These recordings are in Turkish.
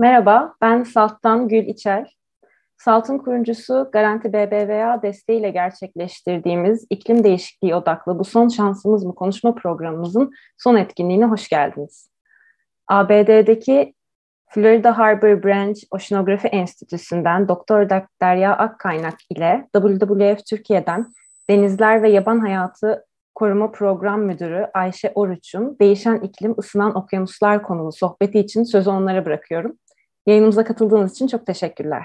Merhaba, ben Salt'tan Gül İçer. Salt'ın kurucusu Garanti BBVA desteğiyle gerçekleştirdiğimiz iklim değişikliği odaklı bu son şansımız mı konuşma programımızın son etkinliğine hoş geldiniz. ABD'deki Florida Harbor Branch Oşinografi Enstitüsü'nden Doktor Derya Akkaynak ile WWF Türkiye'den Denizler ve Yaban Hayatı Koruma Program Müdürü Ayşe Oruç'un Değişen İklim Isınan Okyanuslar konulu sohbeti için sözü onlara bırakıyorum. Yayınımıza katıldığınız için çok teşekkürler.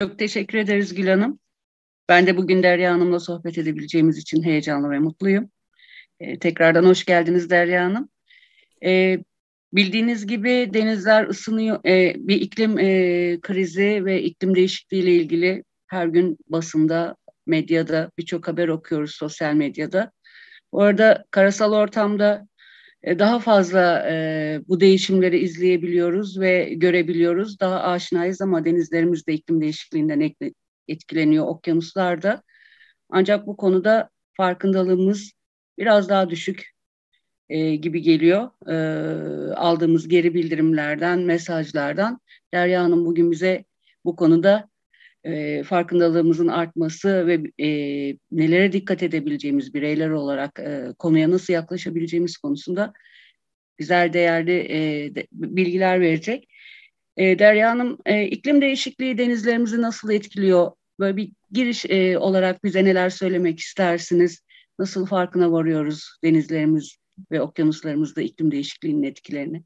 Çok teşekkür ederiz Gül Hanım. Ben de bugün Derya Hanım'la sohbet edebileceğimiz için heyecanlı ve mutluyum. Ee, tekrardan hoş geldiniz Derya Hanım. Ee, bildiğiniz gibi denizler ısınıyor. Ee, bir iklim e, krizi ve iklim değişikliği ile ilgili her gün basında, medyada birçok haber okuyoruz sosyal medyada. Bu arada karasal ortamda e, daha fazla e, bu değişimleri izleyebiliyoruz ve görebiliyoruz. Daha aşinayız ama denizlerimiz de iklim değişikliğinden etkileniyor okyanuslarda. Ancak bu konuda farkındalığımız biraz daha düşük e, gibi geliyor. E, aldığımız geri bildirimlerden, mesajlardan. Derya Hanım bugün bize bu konuda e, farkındalığımızın artması ve e, nelere dikkat edebileceğimiz bireyler olarak e, konuya nasıl yaklaşabileceğimiz konusunda güzel değerli e, de, bilgiler verecek. E, Derya Hanım, e, iklim değişikliği denizlerimizi nasıl etkiliyor? Böyle bir giriş e, olarak bize neler söylemek istersiniz? Nasıl farkına varıyoruz denizlerimiz ve okyanuslarımızda iklim değişikliğinin etkilerini?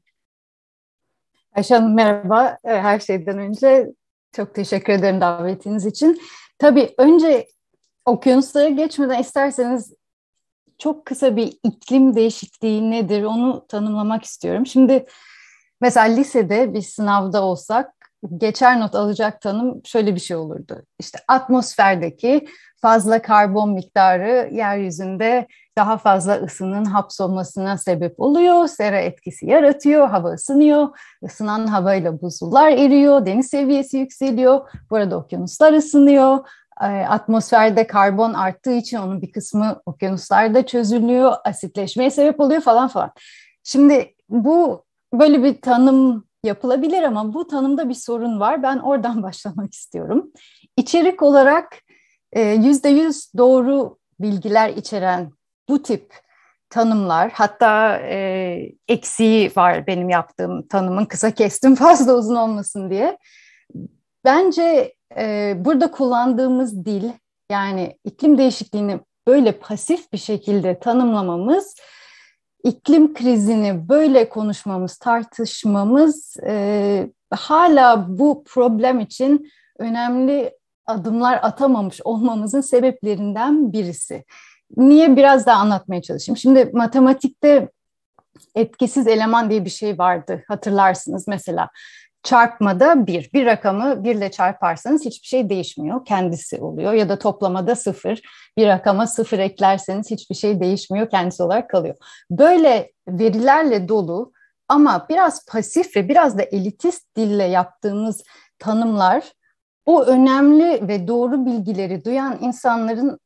Ayşe Hanım merhaba. Her şeyden önce çok teşekkür ederim davetiniz için. Tabii önce okyanuslara geçmeden isterseniz çok kısa bir iklim değişikliği nedir onu tanımlamak istiyorum. Şimdi mesela lisede bir sınavda olsak geçer not alacak tanım şöyle bir şey olurdu. İşte atmosferdeki fazla karbon miktarı yeryüzünde daha fazla ısının hapsolmasına sebep oluyor. Sera etkisi yaratıyor, hava ısınıyor. Isınan havayla buzullar eriyor, deniz seviyesi yükseliyor. burada okyanuslar ısınıyor. Ee, atmosferde karbon arttığı için onun bir kısmı okyanuslarda çözülüyor, asitleşmeye sebep oluyor falan falan. Şimdi bu böyle bir tanım yapılabilir ama bu tanımda bir sorun var. Ben oradan başlamak istiyorum. İçerik olarak %100 e, doğru bilgiler içeren bu tip tanımlar hatta e, eksiği var benim yaptığım tanımın kısa kestim fazla uzun olmasın diye. Bence e, burada kullandığımız dil yani iklim değişikliğini böyle pasif bir şekilde tanımlamamız iklim krizini böyle konuşmamız, tartışmamız e, hala bu problem için önemli adımlar atamamış olmamızın sebeplerinden birisi niye biraz daha anlatmaya çalışayım. Şimdi matematikte etkisiz eleman diye bir şey vardı hatırlarsınız mesela. Çarpmada bir, bir rakamı birle çarparsanız hiçbir şey değişmiyor, kendisi oluyor. Ya da toplamada sıfır, bir rakama sıfır eklerseniz hiçbir şey değişmiyor, kendisi olarak kalıyor. Böyle verilerle dolu ama biraz pasif ve biraz da elitist dille yaptığımız tanımlar o önemli ve doğru bilgileri duyan insanların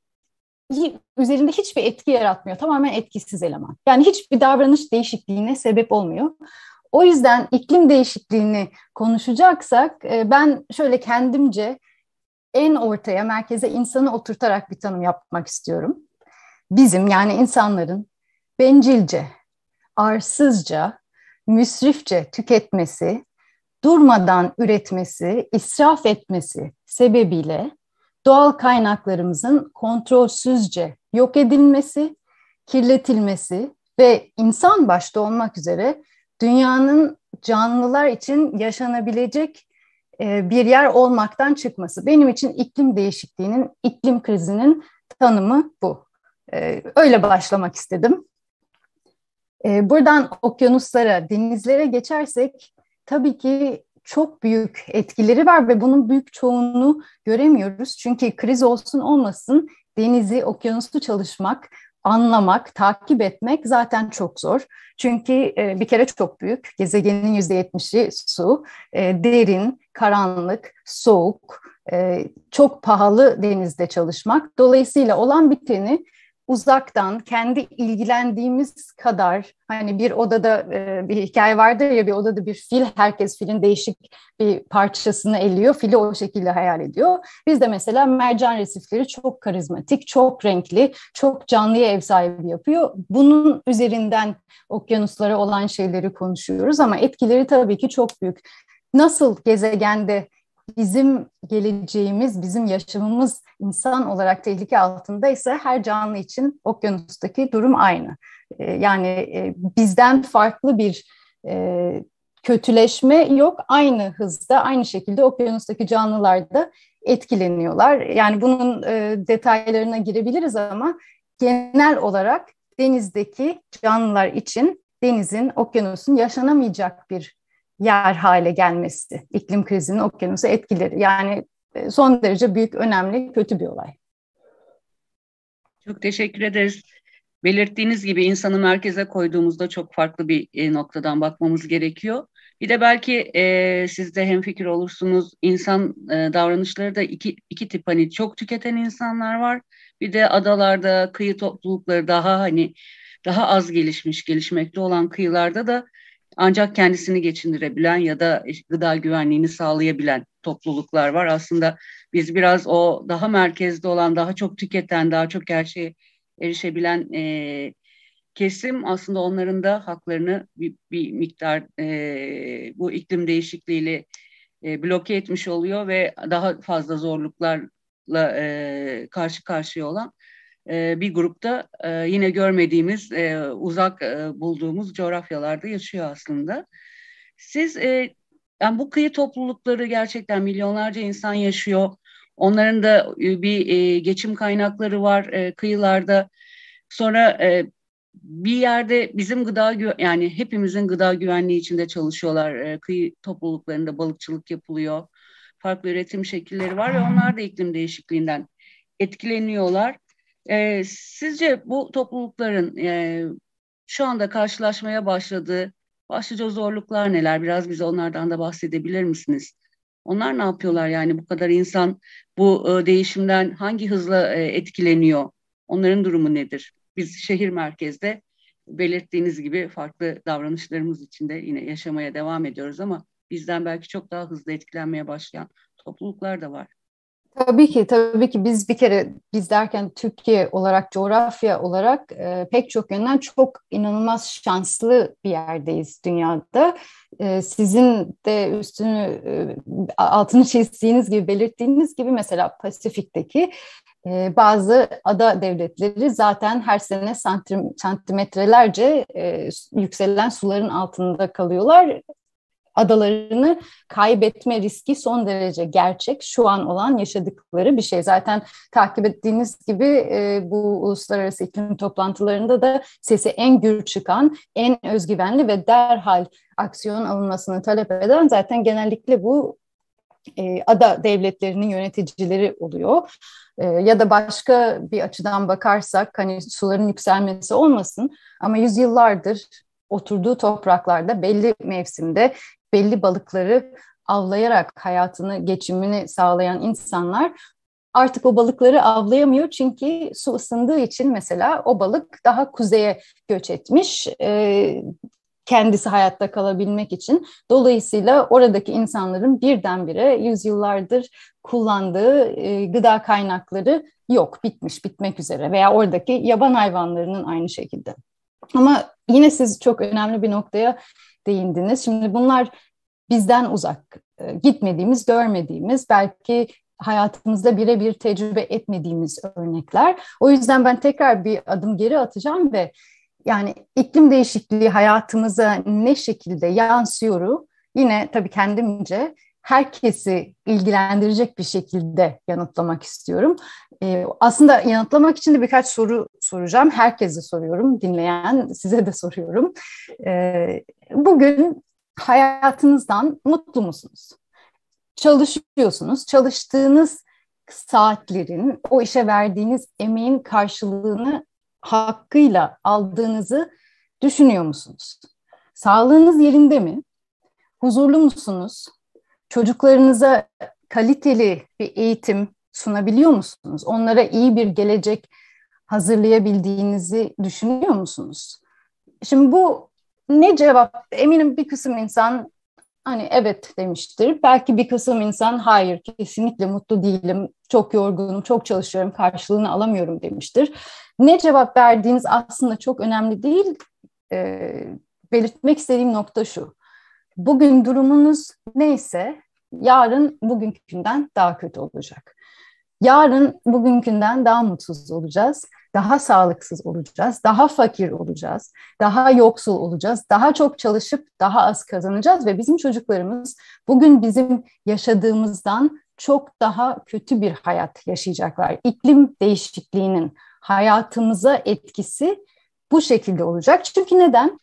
üzerinde hiçbir etki yaratmıyor. Tamamen etkisiz eleman. Yani hiçbir davranış değişikliğine sebep olmuyor. O yüzden iklim değişikliğini konuşacaksak e, ben şöyle kendimce en ortaya, merkeze insanı oturtarak bir tanım yapmak istiyorum. Bizim yani insanların bencilce, arsızca, müsrifçe tüketmesi, durmadan üretmesi, israf etmesi sebebiyle doğal kaynaklarımızın kontrolsüzce yok edilmesi, kirletilmesi ve insan başta olmak üzere dünyanın canlılar için yaşanabilecek e, bir yer olmaktan çıkması. Benim için iklim değişikliğinin, iklim krizinin tanımı bu. E, öyle başlamak istedim. E, buradan okyanuslara, denizlere geçersek tabii ki çok büyük etkileri var ve bunun büyük çoğunu göremiyoruz. Çünkü kriz olsun olmasın denizi, okyanusu çalışmak, anlamak, takip etmek zaten çok zor. Çünkü e, bir kere çok büyük. Gezegenin yüzde %70'i su, e, derin, karanlık, soğuk, e, çok pahalı denizde çalışmak. Dolayısıyla olan biteni uzaktan kendi ilgilendiğimiz kadar hani bir odada e, bir hikaye vardır ya bir odada bir fil herkes filin değişik bir parçasını eliyor fili o şekilde hayal ediyor. Biz de mesela mercan resifleri çok karizmatik, çok renkli, çok canlıya ev sahibi yapıyor. Bunun üzerinden okyanuslara olan şeyleri konuşuyoruz ama etkileri tabii ki çok büyük. Nasıl gezegende bizim geleceğimiz, bizim yaşamımız insan olarak tehlike altında ise her canlı için okyanustaki durum aynı. Ee, yani e, bizden farklı bir e, kötüleşme yok. Aynı hızda, aynı şekilde okyanustaki canlılar da etkileniyorlar. Yani bunun e, detaylarına girebiliriz ama genel olarak denizdeki canlılar için denizin, okyanusun yaşanamayacak bir yer hale gelmesi, iklim krizinin okyanusu etkileri. Yani e, son derece büyük, önemli, kötü bir olay. Çok teşekkür ederiz. Belirttiğiniz gibi insanı merkeze koyduğumuzda çok farklı bir e, noktadan bakmamız gerekiyor. Bir de belki e, siz de hemfikir olursunuz. İnsan e, davranışları da iki, iki tip hani çok tüketen insanlar var. Bir de adalarda, kıyı toplulukları daha hani daha az gelişmiş, gelişmekte olan kıyılarda da ancak kendisini geçindirebilen ya da e, gıda güvenliğini sağlayabilen topluluklar var. Aslında biz biraz o daha merkezde olan, daha çok tüketen, daha çok her şeye erişebilen e, kesim aslında onların da haklarını bir, bir miktar e, bu iklim değişikliğiyle e, bloke etmiş oluyor ve daha fazla zorluklarla e, karşı karşıya olan ee, bir grupta e, yine görmediğimiz, e, uzak e, bulduğumuz coğrafyalarda yaşıyor aslında. Siz yani bu kıyı toplulukları gerçekten milyonlarca insan yaşıyor. Onların da bir geçim kaynakları var kıyılarda. Sonra bir yerde bizim gıda yani hepimizin gıda güvenliği içinde çalışıyorlar. Kıyı topluluklarında balıkçılık yapılıyor. Farklı üretim şekilleri var ve onlar da iklim değişikliğinden etkileniyorlar. E, sizce bu toplulukların e, şu anda karşılaşmaya başladığı başlıca zorluklar neler? Biraz bize onlardan da bahsedebilir misiniz? Onlar ne yapıyorlar yani bu kadar insan bu e, değişimden hangi hızla e, etkileniyor? Onların durumu nedir? Biz şehir merkezde belirttiğiniz gibi farklı davranışlarımız içinde yine yaşamaya devam ediyoruz ama bizden belki çok daha hızlı etkilenmeye başlayan topluluklar da var. Tabii ki, tabii ki biz bir kere biz derken Türkiye olarak, coğrafya olarak e, pek çok yönden çok inanılmaz şanslı bir yerdeyiz dünyada. E, sizin de üstünü, e, altını çizdiğiniz gibi, belirttiğiniz gibi mesela Pasifik'teki e, bazı ada devletleri zaten her sene santim, santimetrelerce e, yükselen suların altında kalıyorlar adalarını kaybetme riski son derece gerçek. Şu an olan yaşadıkları bir şey. Zaten takip ettiğiniz gibi e, bu uluslararası iklim toplantılarında da sesi en gür çıkan, en özgüvenli ve derhal aksiyon alınmasını talep eden zaten genellikle bu e, ada devletlerinin yöneticileri oluyor. E, ya da başka bir açıdan bakarsak hani suların yükselmesi olmasın ama yüzyıllardır oturduğu topraklarda belli mevsimde belli balıkları avlayarak hayatını, geçimini sağlayan insanlar artık o balıkları avlayamıyor çünkü su ısındığı için mesela o balık daha kuzeye göç etmiş e, kendisi hayatta kalabilmek için. Dolayısıyla oradaki insanların birdenbire yüzyıllardır kullandığı e, gıda kaynakları yok, bitmiş, bitmek üzere veya oradaki yaban hayvanlarının aynı şekilde. Ama yine siz çok önemli bir noktaya değindiniz. Şimdi bunlar bizden uzak, e, gitmediğimiz, görmediğimiz, belki hayatımızda birebir tecrübe etmediğimiz örnekler. O yüzden ben tekrar bir adım geri atacağım ve yani iklim değişikliği hayatımıza ne şekilde yansıyoru yine tabii kendimce herkesi ilgilendirecek bir şekilde yanıtlamak istiyorum. E, aslında yanıtlamak için de birkaç soru soracağım. Herkese soruyorum, dinleyen size de soruyorum. E, bugün hayatınızdan mutlu musunuz? Çalışıyorsunuz, çalıştığınız saatlerin, o işe verdiğiniz emeğin karşılığını hakkıyla aldığınızı düşünüyor musunuz? Sağlığınız yerinde mi? Huzurlu musunuz? Çocuklarınıza kaliteli bir eğitim, sunabiliyor musunuz? Onlara iyi bir gelecek hazırlayabildiğinizi düşünüyor musunuz? Şimdi bu ne cevap? Eminim bir kısım insan hani evet demiştir. Belki bir kısım insan hayır kesinlikle mutlu değilim, çok yorgunum, çok çalışıyorum, karşılığını alamıyorum demiştir. Ne cevap verdiğiniz aslında çok önemli değil. E, belirtmek istediğim nokta şu. Bugün durumunuz neyse yarın bugünkünden daha kötü olacak yarın bugünkünden daha mutsuz olacağız, daha sağlıksız olacağız, daha fakir olacağız, daha yoksul olacağız, daha çok çalışıp daha az kazanacağız ve bizim çocuklarımız bugün bizim yaşadığımızdan çok daha kötü bir hayat yaşayacaklar. İklim değişikliğinin hayatımıza etkisi bu şekilde olacak. Çünkü neden?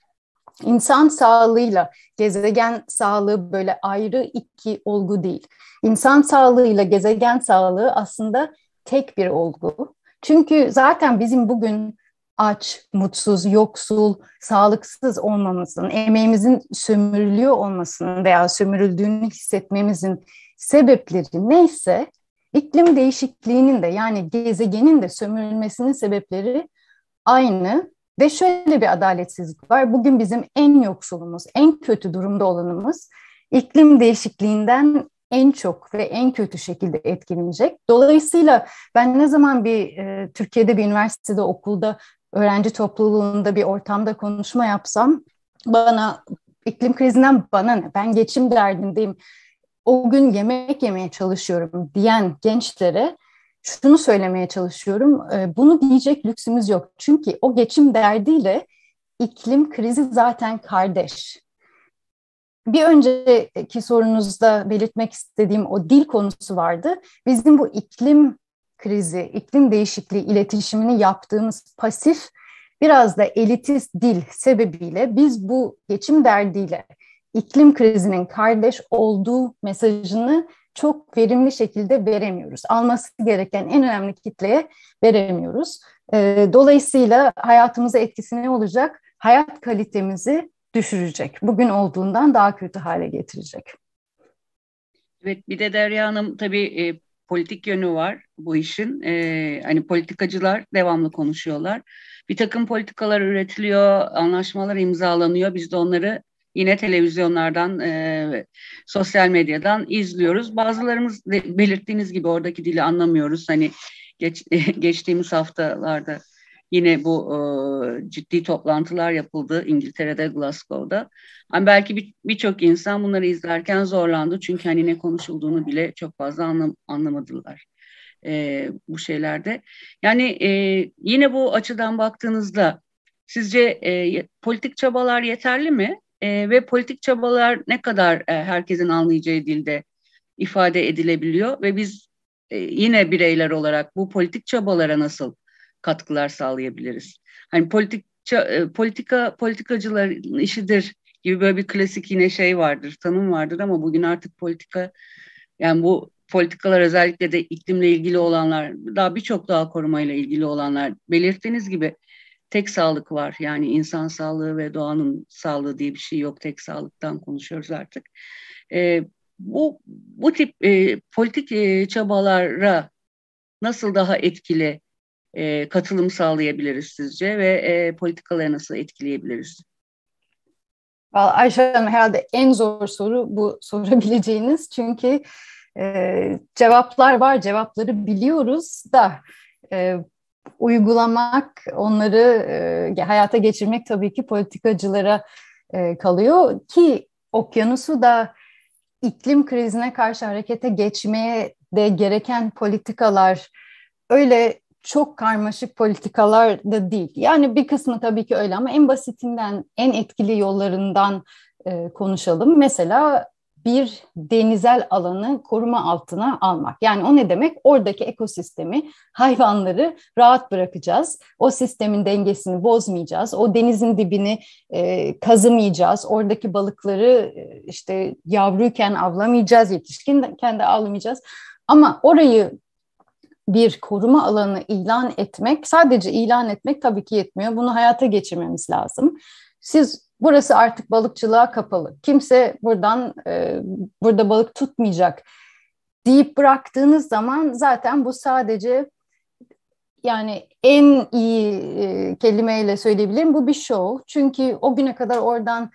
İnsan sağlığıyla gezegen sağlığı böyle ayrı iki olgu değil. İnsan sağlığıyla gezegen sağlığı aslında tek bir olgu. Çünkü zaten bizim bugün aç, mutsuz, yoksul, sağlıksız olmamızın, emeğimizin sömürülüyor olmasının veya sömürüldüğünü hissetmemizin sebepleri neyse iklim değişikliğinin de yani gezegenin de sömürülmesinin sebepleri aynı ve şöyle bir adaletsizlik var. Bugün bizim en yoksulumuz, en kötü durumda olanımız iklim değişikliğinden en çok ve en kötü şekilde etkilenecek. Dolayısıyla ben ne zaman bir e, Türkiye'de bir üniversitede, okulda, öğrenci topluluğunda bir ortamda konuşma yapsam bana iklim krizinden bana ne? Ben geçim derdindeyim. O gün yemek yemeye çalışıyorum diyen gençlere şunu söylemeye çalışıyorum. E, bunu diyecek lüksümüz yok. Çünkü o geçim derdiyle iklim krizi zaten kardeş. Bir önceki sorunuzda belirtmek istediğim o dil konusu vardı. Bizim bu iklim krizi, iklim değişikliği iletişimini yaptığımız pasif biraz da elitist dil sebebiyle biz bu geçim derdiyle iklim krizinin kardeş olduğu mesajını çok verimli şekilde veremiyoruz. Alması gereken en önemli kitleye veremiyoruz. Ee, dolayısıyla hayatımıza etkisi ne olacak? Hayat kalitemizi düşürecek. Bugün olduğundan daha kötü hale getirecek. Evet bir de Derya Hanım tabii e, politik yönü var bu işin. E, hani politikacılar devamlı konuşuyorlar. Bir takım politikalar üretiliyor, anlaşmalar imzalanıyor. Biz de onları yine televizyonlardan, e, sosyal medyadan izliyoruz. Bazılarımız belirttiğiniz gibi oradaki dili anlamıyoruz. Hani geç, geçtiğimiz haftalarda yine bu e, ciddi toplantılar yapıldı İngiltere'de, Glasgow'da. Yani belki birçok bir insan bunları izlerken zorlandı çünkü hani ne konuşulduğunu bile çok fazla anlam, anlamadılar e, bu şeylerde. Yani e, yine bu açıdan baktığınızda sizce e, politik çabalar yeterli mi? e, ve politik çabalar ne kadar e, herkesin anlayacağı dilde ifade edilebiliyor ve biz e, yine bireyler olarak bu politik çabalara nasıl katkılar sağlayabiliriz? Hani politik e, politika politikacıların işidir gibi böyle bir klasik yine şey vardır, tanım vardır ama bugün artık politika yani bu politikalar özellikle de iklimle ilgili olanlar, daha birçok daha korumayla ilgili olanlar belirttiğiniz gibi tek sağlık var. Yani insan sağlığı ve doğanın sağlığı diye bir şey yok. Tek sağlıktan konuşuyoruz artık. E, bu bu tip e, politik e, çabalara nasıl daha etkili e, katılım sağlayabiliriz sizce ve e, politikaları nasıl etkileyebiliriz? Vallahi Ayşe Hanım herhalde en zor soru bu sorabileceğiniz çünkü e, cevaplar var, cevapları biliyoruz da e, uygulamak, onları e, hayata geçirmek tabii ki politikacılara e, kalıyor ki okyanusu da iklim krizine karşı harekete geçmeye de gereken politikalar öyle çok karmaşık politikalar da değil. Yani bir kısmı tabii ki öyle ama en basitinden, en etkili yollarından e, konuşalım. Mesela bir denizel alanı koruma altına almak. Yani o ne demek? Oradaki ekosistemi, hayvanları rahat bırakacağız. O sistemin dengesini bozmayacağız. O denizin dibini e, kazımayacağız. Oradaki balıkları e, işte yavruyken avlamayacağız, yetişkinken de avlamayacağız. Ama orayı bir koruma alanı ilan etmek, sadece ilan etmek tabii ki yetmiyor. Bunu hayata geçirmemiz lazım. Siz burası artık balıkçılığa kapalı. Kimse buradan e, burada balık tutmayacak deyip bıraktığınız zaman zaten bu sadece yani en iyi e, kelimeyle söyleyebilirim bu bir show. Çünkü o güne kadar oradan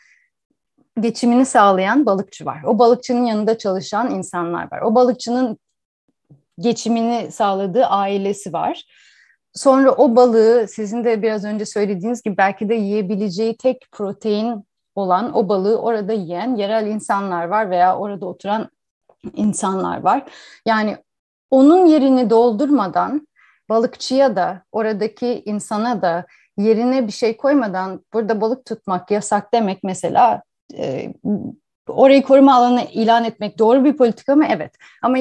geçimini sağlayan balıkçı var. O balıkçının yanında çalışan insanlar var. O balıkçının geçimini sağladığı ailesi var. Sonra o balığı sizin de biraz önce söylediğiniz gibi belki de yiyebileceği tek protein olan o balığı orada yiyen yerel insanlar var veya orada oturan insanlar var. Yani onun yerini doldurmadan balıkçıya da oradaki insana da yerine bir şey koymadan burada balık tutmak yasak demek mesela e, orayı koruma alanı ilan etmek doğru bir politika mı? Evet. Ama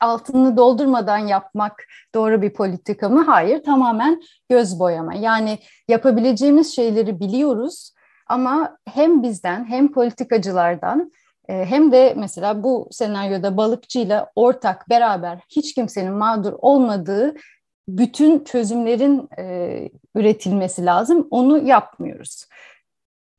altını doldurmadan yapmak doğru bir politika mı? Hayır, tamamen göz boyama. Yani yapabileceğimiz şeyleri biliyoruz ama hem bizden hem politikacılardan e, hem de mesela bu senaryoda balıkçıyla ortak beraber hiç kimsenin mağdur olmadığı bütün çözümlerin e, üretilmesi lazım. Onu yapmıyoruz.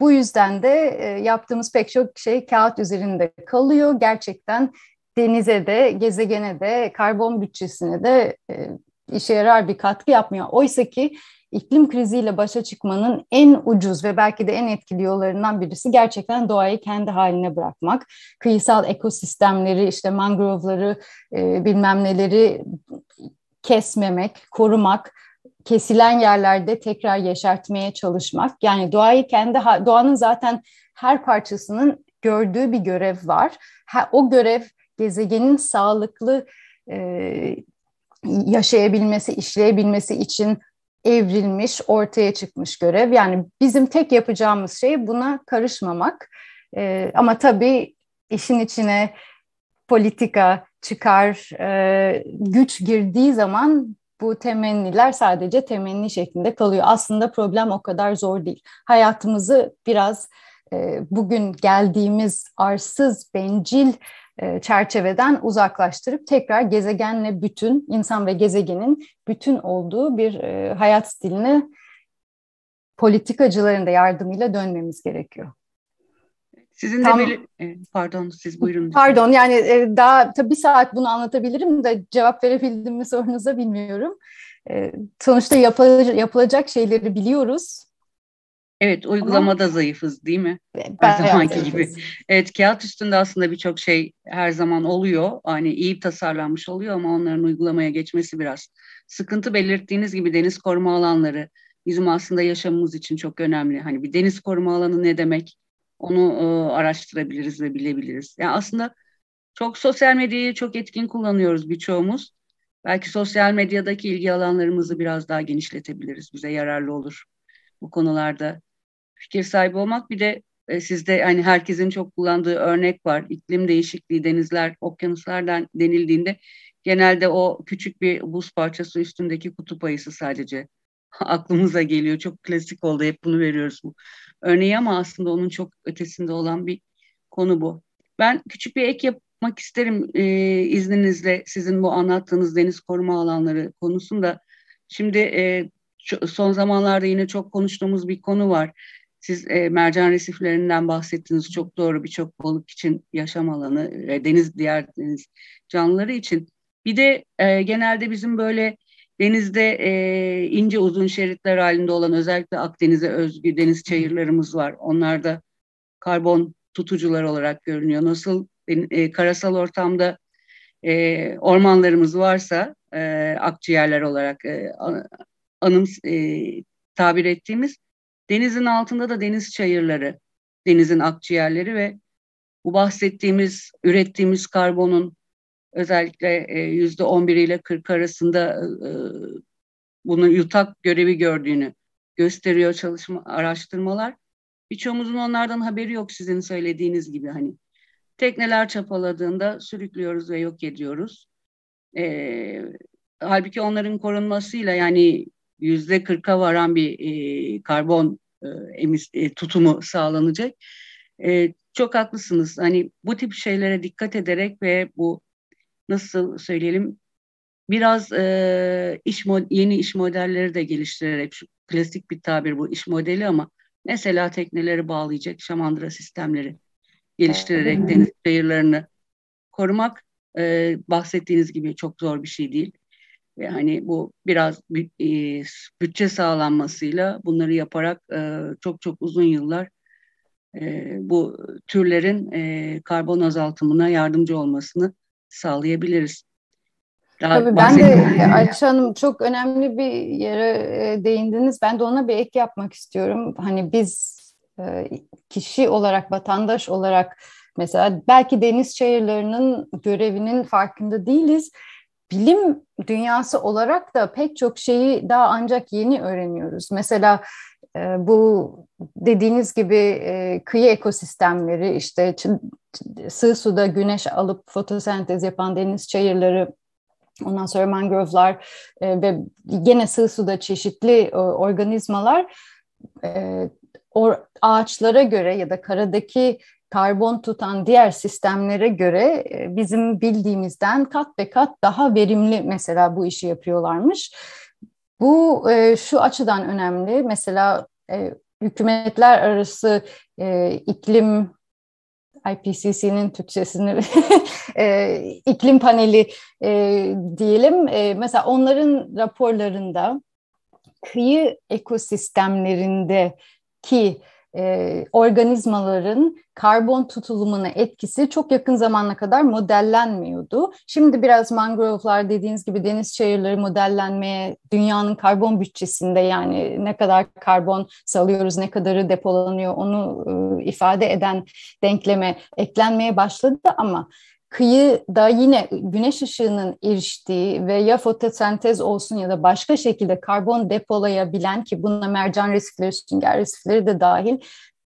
Bu yüzden de e, yaptığımız pek çok şey kağıt üzerinde kalıyor. Gerçekten denize de, gezegene de, karbon bütçesine de e, işe yarar bir katkı yapmıyor. Oysa ki iklim kriziyle başa çıkmanın en ucuz ve belki de en etkili yollarından birisi gerçekten doğayı kendi haline bırakmak. Kıyısal ekosistemleri, işte mangrove'ları, e, bilmem neleri kesmemek, korumak, kesilen yerlerde tekrar yeşertmeye çalışmak. Yani doğayı kendi doğanın zaten her parçasının gördüğü bir görev var. Ha, o görev gezegenin sağlıklı e, yaşayabilmesi, işleyebilmesi için evrilmiş, ortaya çıkmış görev. Yani bizim tek yapacağımız şey buna karışmamak. E, ama tabii işin içine politika, çıkar, e, güç girdiği zaman bu temenniler sadece temenni şeklinde kalıyor. Aslında problem o kadar zor değil. Hayatımızı biraz e, bugün geldiğimiz arsız, bencil e, çerçeveden uzaklaştırıp tekrar gezegenle bütün, insan ve gezegenin bütün olduğu bir e, hayat stiline politikacıların da yardımıyla dönmemiz gerekiyor. Sizin Tam, de belir- e, pardon siz buyurun. Pardon yani daha tabii bir saat bunu anlatabilirim de cevap verebildim mi sorunuza bilmiyorum. Sonuçta yapılacak şeyleri biliyoruz Evet uygulamada Ama, zayıfız değil mi? Her zamanki gibi. Evet kağıt üstünde aslında birçok şey her zaman oluyor. Hani iyi tasarlanmış oluyor ama onların uygulamaya geçmesi biraz sıkıntı belirttiğiniz gibi deniz koruma alanları bizim aslında yaşamımız için çok önemli. Hani bir deniz koruma alanı ne demek? Onu e, araştırabiliriz ve bilebiliriz. Yani aslında çok sosyal medyayı çok etkin kullanıyoruz birçoğumuz. Belki sosyal medyadaki ilgi alanlarımızı biraz daha genişletebiliriz. Bize yararlı olur bu konularda fikir sahibi olmak bir de e, sizde hani herkesin çok kullandığı örnek var. İklim değişikliği, denizler, okyanuslardan denildiğinde genelde o küçük bir buz parçası üstündeki kutup ayısı sadece aklımıza geliyor. Çok klasik oldu hep bunu veriyoruz bu örneği ama aslında onun çok ötesinde olan bir konu bu. Ben küçük bir ek yapmak isterim e, izninizle sizin bu anlattığınız deniz koruma alanları konusunda. Şimdi e, son zamanlarda yine çok konuştuğumuz bir konu var. Siz e, mercan resiflerinden bahsettiniz. Çok doğru birçok balık için yaşam alanı, e, deniz diğer deniz canlıları için. Bir de e, genelde bizim böyle denizde e, ince uzun şeritler halinde olan özellikle Akdeniz'e özgü deniz çayırlarımız var. Onlar da karbon tutucular olarak görünüyor. Nasıl e, e karasal ortamda e, ormanlarımız varsa e, akciğerler olarak e, anım e, tabir ettiğimiz Denizin altında da deniz çayırları, denizin akciğerleri ve bu bahsettiğimiz, ürettiğimiz karbonun özellikle e, yüzde 11 ile 40 arasında e, e, bunu yutak görevi gördüğünü gösteriyor çalışma araştırmalar. Birçoğumuzun onlardan haberi yok sizin söylediğiniz gibi hani. Tekneler çapaladığında sürüklüyoruz ve yok ediyoruz. Ee, halbuki onların korunmasıyla yani yüzde kırka varan bir e, karbon e, emis, e, tutumu sağlanacak. E, çok haklısınız. Hani bu tip şeylere dikkat ederek ve bu nasıl söyleyelim biraz e, iş yeni iş modelleri de geliştirerek şu klasik bir tabir bu iş modeli ama mesela tekneleri bağlayacak şamandıra sistemleri geliştirerek deniz bayırlarını korumak e, bahsettiğiniz gibi çok zor bir şey değil ve hani bu biraz e, bütçe sağlanmasıyla bunları yaparak e, çok çok uzun yıllar e, bu türlerin karbon azaltımına yardımcı olmasını sağlayabiliriz. Daha Tabii ben de Ayça Hanım çok önemli bir yere değindiniz. Ben de ona bir ek yapmak istiyorum. Hani biz kişi olarak, vatandaş olarak mesela belki deniz şehirlerinin görevinin farkında değiliz bilim dünyası olarak da pek çok şeyi daha ancak yeni öğreniyoruz. Mesela e, bu dediğiniz gibi e, kıyı ekosistemleri işte sığ suda güneş alıp fotosentez yapan deniz çayırları Ondan sonra mangrovlar e, ve gene sığ suda çeşitli organizmalar ağaçlara göre ya da karadaki karbon tutan diğer sistemlere göre e, bizim bildiğimizden kat be kat daha verimli mesela bu işi yapıyorlarmış. Bu e, şu açıdan önemli. Mesela e, hükümetler arası iklim IPCC'nin Türkçesini iklim paneli diyelim. mesela onların raporlarında kıyı ekosistemlerindeki ki e, organizmaların karbon tutulumuna etkisi çok yakın zamana kadar modellenmiyordu. Şimdi biraz mangrove'lar dediğiniz gibi deniz çayırları modellenmeye dünyanın karbon bütçesinde yani ne kadar karbon salıyoruz, ne kadarı depolanıyor onu e, ifade eden denkleme eklenmeye başladı ama kıyıda yine güneş ışığının eriştiği ve ya fotosentez olsun ya da başka şekilde karbon depolayabilen ki buna mercan resifleri, sünger resifleri de dahil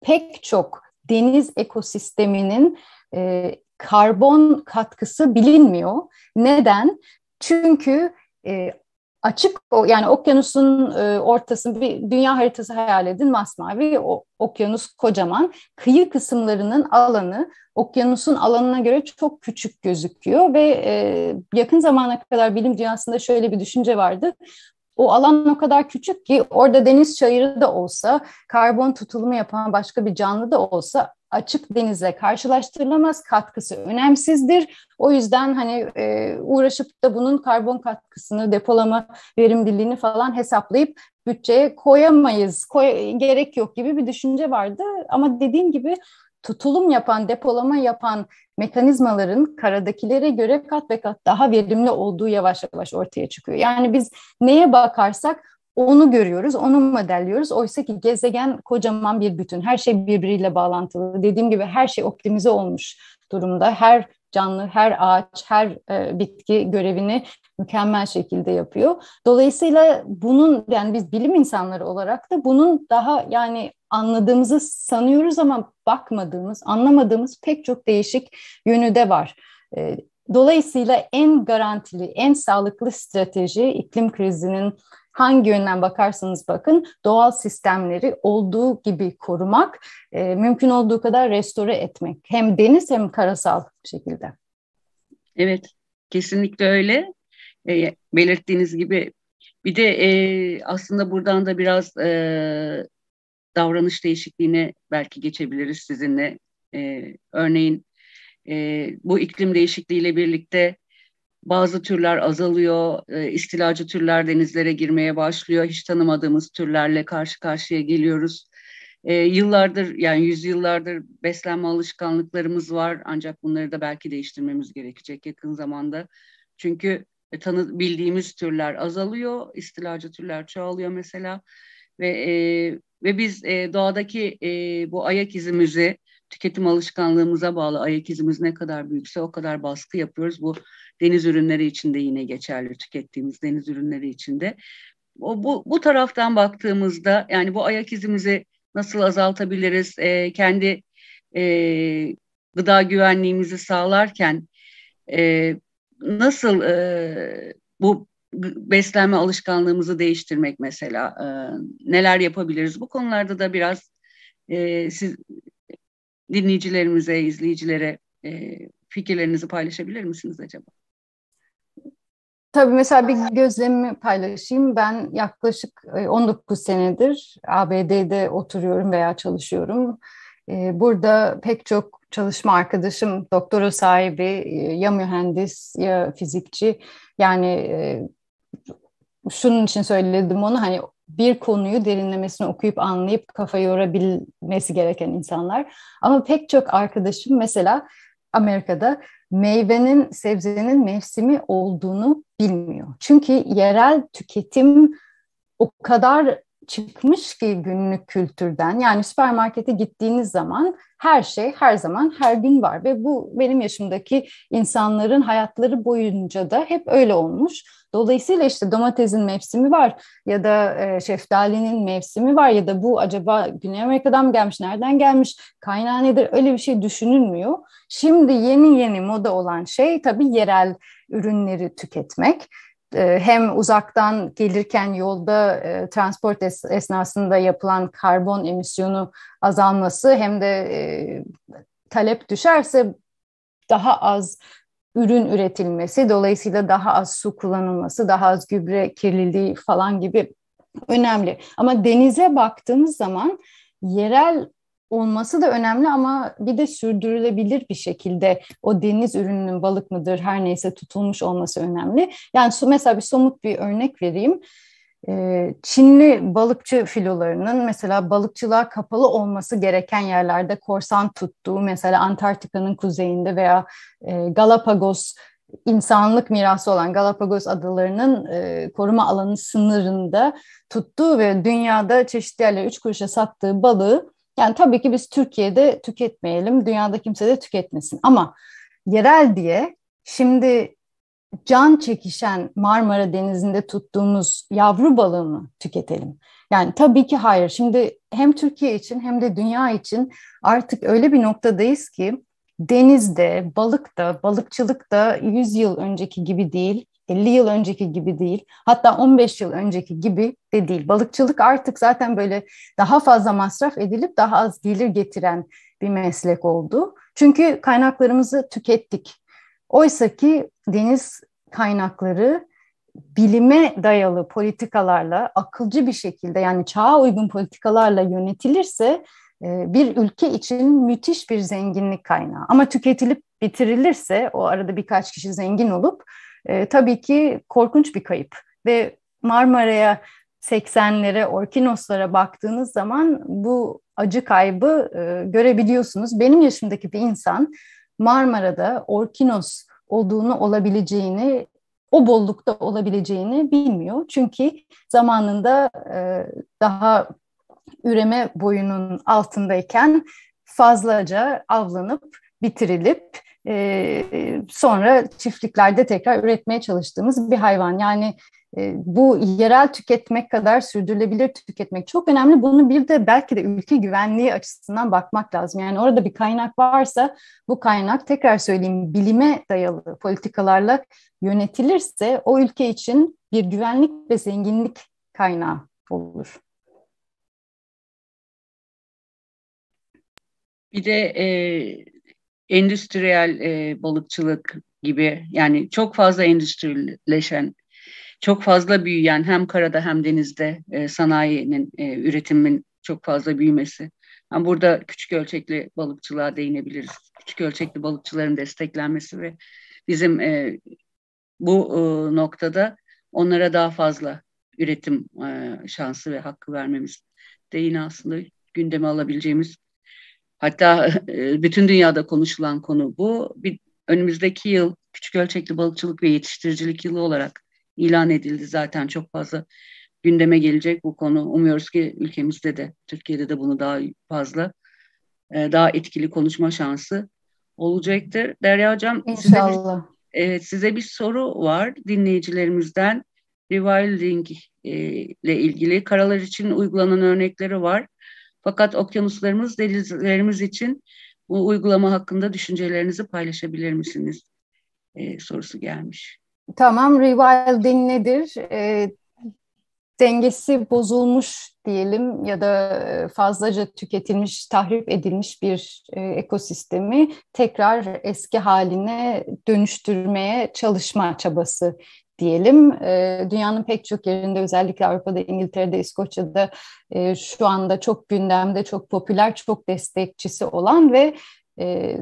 pek çok deniz ekosisteminin e, karbon katkısı bilinmiyor. Neden? Çünkü e, açık yani okyanusun e, ortası bir dünya haritası hayal edin masmavi o, okyanus kocaman kıyı kısımlarının alanı okyanusun alanına göre çok küçük gözüküyor ve e, yakın zamana kadar bilim dünyasında şöyle bir düşünce vardı o alan o kadar küçük ki orada deniz çayırı da olsa, karbon tutulumu yapan başka bir canlı da olsa açık denize karşılaştırılamaz. Katkısı önemsizdir. O yüzden hani e, uğraşıp da bunun karbon katkısını, depolama verimliliğini falan hesaplayıp bütçeye koyamayız. Koy, gerek yok gibi bir düşünce vardı. Ama dediğim gibi tutulum yapan, depolama yapan mekanizmaların karadakilere göre kat ve kat daha verimli olduğu yavaş yavaş ortaya çıkıyor. Yani biz neye bakarsak onu görüyoruz, onu modelliyoruz. Oysa ki gezegen kocaman bir bütün. Her şey birbiriyle bağlantılı. Dediğim gibi her şey optimize olmuş durumda. Her canlı, her ağaç, her e, bitki görevini mükemmel şekilde yapıyor. Dolayısıyla bunun yani biz bilim insanları olarak da bunun daha yani anladığımızı sanıyoruz ama bakmadığımız, anlamadığımız pek çok değişik yönü de var. E, dolayısıyla en garantili, en sağlıklı strateji iklim krizinin hangi yönden bakarsanız bakın doğal sistemleri olduğu gibi korumak, e, mümkün olduğu kadar restore etmek. Hem deniz hem karasal şekilde. Evet, kesinlikle öyle. E, belirttiğiniz gibi bir de e, aslında buradan da biraz e, davranış değişikliğine belki geçebiliriz sizinle. E, örneğin e, bu iklim değişikliğiyle birlikte bazı türler azalıyor, e, istilacı türler denizlere girmeye başlıyor. Hiç tanımadığımız türlerle karşı karşıya geliyoruz. E, yıllardır yani yüzyıllardır beslenme alışkanlıklarımız var ancak bunları da belki değiştirmemiz gerekecek yakın zamanda. Çünkü e, tanı bildiğimiz türler azalıyor, istilacı türler çoğalıyor mesela ve e, ve biz e, doğadaki e, bu ayak izimizi tüketim alışkanlığımıza bağlı ayak izimiz ne kadar büyükse o kadar baskı yapıyoruz. Bu Deniz ürünleri için de yine geçerli tükettiğimiz deniz ürünleri için de. O, bu, bu taraftan baktığımızda yani bu ayak izimizi nasıl azaltabiliriz? E, kendi e, gıda güvenliğimizi sağlarken e, nasıl e, bu beslenme alışkanlığımızı değiştirmek mesela e, neler yapabiliriz? Bu konularda da biraz e, siz dinleyicilerimize, izleyicilere e, fikirlerinizi paylaşabilir misiniz acaba? Tabii mesela bir gözlemimi paylaşayım. Ben yaklaşık 19 e, senedir ABD'de oturuyorum veya çalışıyorum. E, burada pek çok çalışma arkadaşım, doktora sahibi, e, ya mühendis ya fizikçi. Yani şunun için söyledim onu hani bir konuyu derinlemesine okuyup anlayıp kafa yorabilmesi gereken insanlar. Ama pek çok arkadaşım mesela Amerika'da meyvenin, sebzenin mevsimi olduğunu bilmiyor. Çünkü yerel tüketim o kadar çıkmış ki günlük kültürden. Yani süpermarkete gittiğiniz zaman her şey her zaman her gün var ve bu benim yaşımdaki insanların hayatları boyunca da hep öyle olmuş. Dolayısıyla işte domatesin mevsimi var ya da e, şeftalinin mevsimi var ya da bu acaba Güney Amerika'dan mı gelmiş, nereden gelmiş, kaynağı nedir öyle bir şey düşünülmüyor. Şimdi yeni yeni moda olan şey tabii yerel ürünleri tüketmek. Ee, hem uzaktan gelirken yolda e, transport esnasında yapılan karbon emisyonu azalması hem de e, talep düşerse daha az ürün üretilmesi, dolayısıyla daha az su kullanılması, daha az gübre kirliliği falan gibi önemli. Ama denize baktığımız zaman yerel olması da önemli ama bir de sürdürülebilir bir şekilde o deniz ürününün balık mıdır her neyse tutulmuş olması önemli. Yani su mesela bir somut bir örnek vereyim. Ee, Çinli balıkçı filolarının mesela balıkçılığa kapalı olması gereken yerlerde korsan tuttuğu mesela Antarktika'nın kuzeyinde veya e, Galapagos insanlık mirası olan Galapagos adalarının e, koruma alanı sınırında tuttuğu ve dünyada çeşitli yerlere üç kuruşa sattığı balığı yani tabii ki biz Türkiye'de tüketmeyelim, dünyada kimse de tüketmesin. Ama yerel diye şimdi can çekişen Marmara Denizi'nde tuttuğumuz yavru balığını tüketelim. Yani tabii ki hayır. Şimdi hem Türkiye için hem de dünya için artık öyle bir noktadayız ki denizde, balıkta, balıkçılıkta 100 yıl önceki gibi değil. 50 yıl önceki gibi değil. Hatta 15 yıl önceki gibi de değil. Balıkçılık artık zaten böyle daha fazla masraf edilip daha az gelir getiren bir meslek oldu. Çünkü kaynaklarımızı tükettik. Oysa ki deniz kaynakları bilime dayalı politikalarla akılcı bir şekilde yani çağa uygun politikalarla yönetilirse e, bir ülke için müthiş bir zenginlik kaynağı. Ama tüketilip bitirilirse o arada birkaç kişi zengin olup e, tabii ki korkunç bir kayıp ve Marmara'ya 80'lere, Orkinoslara baktığınız zaman bu acı kaybı e, görebiliyorsunuz. Benim yaşımdaki bir insan Marmara'da Orkinos olduğunu olabileceğini, o bollukta olabileceğini bilmiyor. Çünkü zamanında e, daha üreme boyunun altındayken fazlaca avlanıp, bitirilip e, sonra çiftliklerde tekrar üretmeye çalıştığımız bir hayvan. Yani e, bu yerel tüketmek kadar sürdürülebilir tüketmek çok önemli. Bunu bir de belki de ülke güvenliği açısından bakmak lazım. Yani orada bir kaynak varsa bu kaynak tekrar söyleyeyim bilime dayalı politikalarla yönetilirse o ülke için bir güvenlik ve zenginlik kaynağı olur. Bir de e, endüstriyel e, balıkçılık gibi yani çok fazla endüstrileşen, çok fazla büyüyen hem karada hem denizde e, sanayinin, e, üretimin çok fazla büyümesi. Yani burada küçük ölçekli balıkçılığa değinebiliriz. Küçük ölçekli balıkçıların desteklenmesi ve bizim e, bu e, noktada onlara daha fazla üretim e, şansı ve hakkı vermemiz de yine aslında gündeme alabileceğimiz Hatta e, bütün dünyada konuşulan konu bu. Bir, önümüzdeki yıl küçük ölçekli balıkçılık ve yetiştiricilik yılı olarak ilan edildi zaten çok fazla gündeme gelecek bu konu. Umuyoruz ki ülkemizde de Türkiye'de de bunu daha fazla e, daha etkili konuşma şansı olacaktır. Derya Hocam İnşallah. Size bir, evet, size bir soru var dinleyicilerimizden. Rewilding e, ile ilgili karalar için uygulanan örnekleri var. Fakat okyanuslarımız, denizlerimiz için bu uygulama hakkında düşüncelerinizi paylaşabilir misiniz? E, sorusu gelmiş. Tamam, rewilding nedir? E, dengesi bozulmuş diyelim ya da fazlaca tüketilmiş, tahrip edilmiş bir e, ekosistemi tekrar eski haline dönüştürmeye çalışma çabası diyelim. E, dünyanın pek çok yerinde özellikle Avrupa'da, İngiltere'de, İskoçya'da e, şu anda çok gündemde, çok popüler, çok destekçisi olan ve e,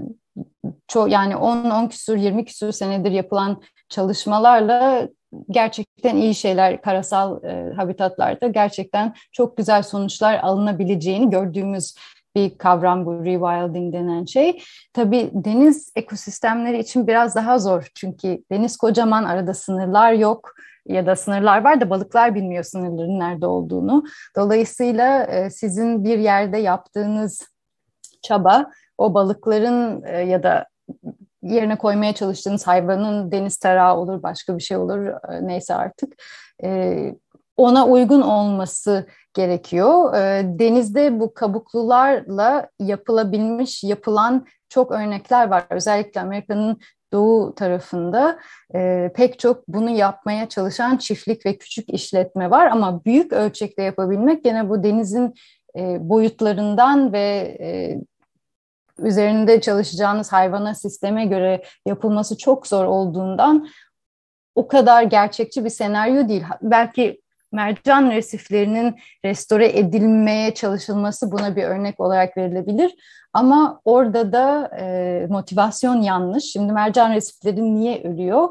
ço yani 10 10 küsür 20 küsür senedir yapılan çalışmalarla gerçekten iyi şeyler karasal e, habitatlarda gerçekten çok güzel sonuçlar alınabileceğini gördüğümüz bir kavram bu rewilding denen şey. Tabii deniz ekosistemleri için biraz daha zor. Çünkü deniz kocaman, arada sınırlar yok ya da sınırlar var da balıklar bilmiyor sınırların nerede olduğunu. Dolayısıyla e, sizin bir yerde yaptığınız çaba o balıkların e, ya da yerine koymaya çalıştığınız hayvanın deniz tarağı olur, başka bir şey olur e, neyse artık ona uygun olması gerekiyor. Ee, denizde bu kabuklularla yapılabilmiş, yapılan çok örnekler var. Özellikle Amerika'nın doğu tarafında ee, pek çok bunu yapmaya çalışan çiftlik ve küçük işletme var. Ama büyük ölçekte yapabilmek gene bu denizin e, boyutlarından ve e, üzerinde çalışacağınız hayvana sisteme göre yapılması çok zor olduğundan o kadar gerçekçi bir senaryo değil. Belki mercan resiflerinin restore edilmeye çalışılması buna bir örnek olarak verilebilir. Ama orada da e, motivasyon yanlış. Şimdi mercan resifleri niye ölüyor?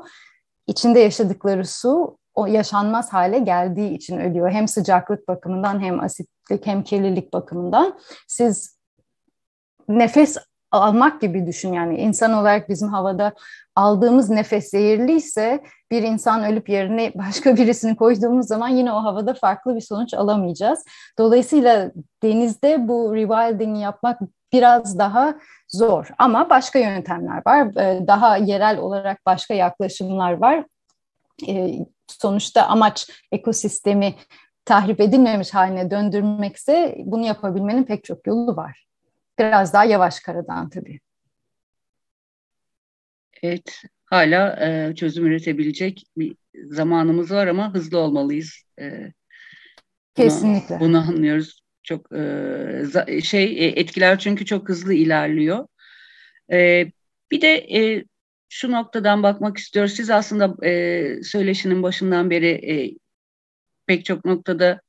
İçinde yaşadıkları su o yaşanmaz hale geldiği için ölüyor. Hem sıcaklık bakımından hem asitlik hem kirlilik bakımından. Siz nefes almak gibi düşün yani insan olarak bizim havada aldığımız nefes zehirliyse bir insan ölüp yerine başka birisini koyduğumuz zaman yine o havada farklı bir sonuç alamayacağız. Dolayısıyla denizde bu rewilding'i yapmak biraz daha zor ama başka yöntemler var. Ee, daha yerel olarak başka yaklaşımlar var. Ee, sonuçta amaç ekosistemi tahrip edilmemiş haline döndürmekse bunu yapabilmenin pek çok yolu var. Biraz daha yavaş karadan tabii. Evet, hala e, çözüm üretebilecek bir zamanımız var ama hızlı olmalıyız. E, Kesinlikle. Bunu anlıyoruz. Çok e, şey e, etkiler çünkü çok hızlı ilerliyor. E, bir de e, şu noktadan bakmak istiyoruz. Siz aslında e, söyleşinin başından beri e, pek çok noktada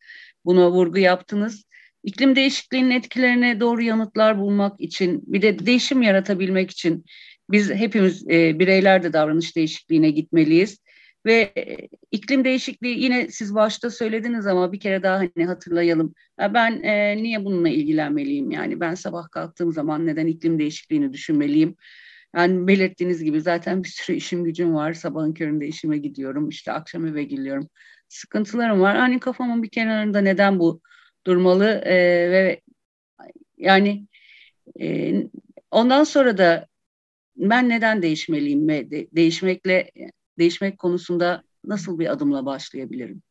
buna vurgu yaptınız. İklim değişikliğinin etkilerine doğru yanıtlar bulmak için bir de değişim yaratabilmek için biz hepimiz e, bireyler de davranış değişikliğine gitmeliyiz. Ve e, iklim değişikliği yine siz başta söylediniz ama bir kere daha hani hatırlayalım. Ben e, niye bununla ilgilenmeliyim yani? Ben sabah kalktığım zaman neden iklim değişikliğini düşünmeliyim? Yani belirttiğiniz gibi zaten bir sürü işim gücüm var. Sabahın köründe işime gidiyorum. işte akşam eve geliyorum. Sıkıntılarım var. Hani kafamın bir kenarında neden bu durmalı? E, ve yani e, ondan sonra da ben neden değişmeliyim ve de, değişmekle değişmek konusunda nasıl bir adımla başlayabilirim?